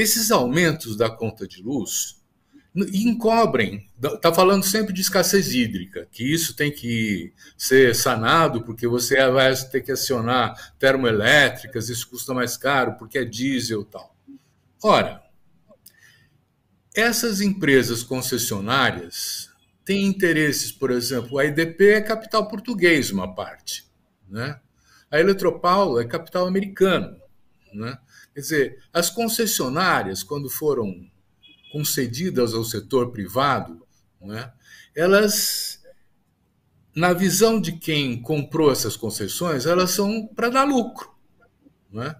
Esses aumentos da conta de luz encobrem, está falando sempre de escassez hídrica, que isso tem que ser sanado, porque você vai ter que acionar termoelétricas, isso custa mais caro, porque é diesel tal. Ora, essas empresas concessionárias têm interesses, por exemplo, a EDP é capital português, uma parte, né? a Eletropaulo é capital americano. Né? Quer dizer, as concessionárias, quando foram concedidas ao setor privado, né, elas, na visão de quem comprou essas concessões, elas são para dar lucro. Né?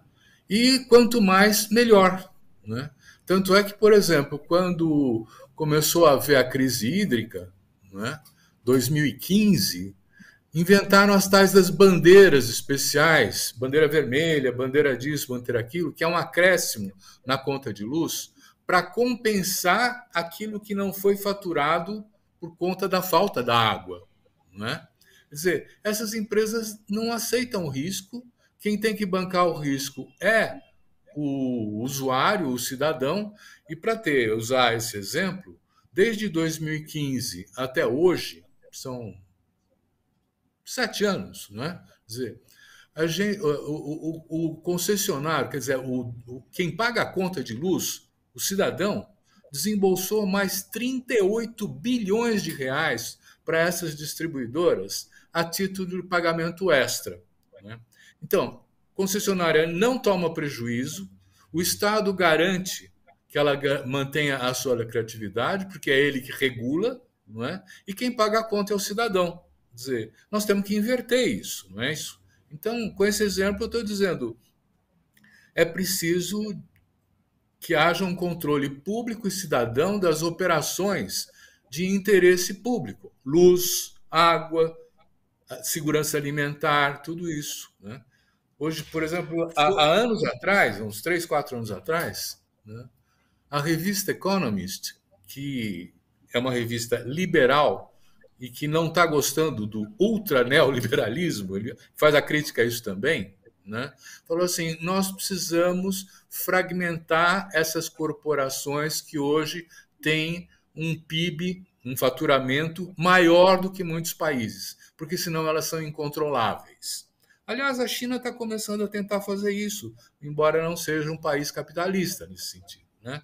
E quanto mais, melhor. Né? Tanto é que, por exemplo, quando começou a haver a crise hídrica, né, 2015, inventaram as tais das bandeiras especiais, bandeira vermelha, bandeira disso, bandeira aquilo, que é um acréscimo na conta de luz para compensar aquilo que não foi faturado por conta da falta da água, né? Quer dizer, essas empresas não aceitam risco, quem tem que bancar o risco é o usuário, o cidadão, e para ter usar esse exemplo, desde 2015 até hoje, são sete anos, não é? Quer dizer, a gente, o, o, o concessionário, quer dizer, o, o, quem paga a conta de luz, o cidadão, desembolsou mais 38 bilhões de reais para essas distribuidoras a título de pagamento extra. Né? Então, concessionária não toma prejuízo, o Estado garante que ela mantenha a sua lucratividade, porque é ele que regula, não é? E quem paga a conta é o cidadão dizer, nós temos que inverter isso, não é isso? Então, com esse exemplo, eu estou dizendo é preciso que haja um controle público e cidadão das operações de interesse público, luz, água, segurança alimentar, tudo isso. Né? Hoje, por exemplo, há, há, anos atrás, uns três, quatro anos atrás, né, a revista Economist, que é uma revista liberal e que não está gostando do ultra neoliberalismo, ele faz a crítica a isso também, né? falou assim: nós precisamos fragmentar essas corporações que hoje têm um PIB, um faturamento maior do que muitos países, porque senão elas são incontroláveis. Aliás, a China está começando a tentar fazer isso, embora não seja um país capitalista nesse sentido. Né?